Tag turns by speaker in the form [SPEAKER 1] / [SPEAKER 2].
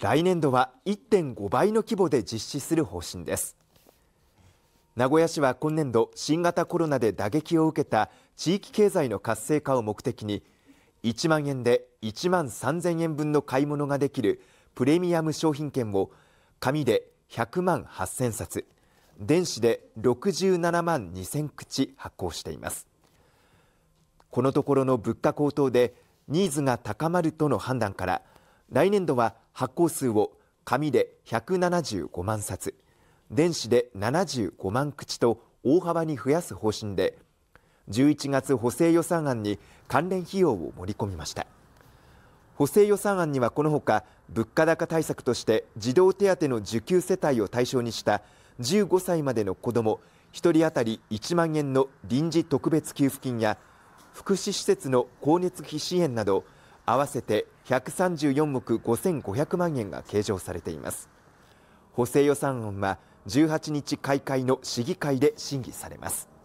[SPEAKER 1] 来年度は1.5倍の規模で実施する方針です名古屋市は今年度新型コロナで打撃を受けた地域経済の活性化を目的に1万円で1万3000円分の買い物ができるプレミアム商品券を紙で100万8000冊電子で67万2000口発行していますこのところの物価高騰でニーズが高まるとの判断から来年度は発行数を紙で175万冊電子で75万口と大幅に増やす方針で11月補正予算案に関連費用を盛り込みました補正予算案にはこのほか物価高対策として児童手当の受給世帯を対象にした15歳までの子ども1人当たり1万円の臨時特別給付金や福祉施設の光熱費支援など合わせて134億5500万円が計上されています補正予算案は18日開会の市議会で審議されます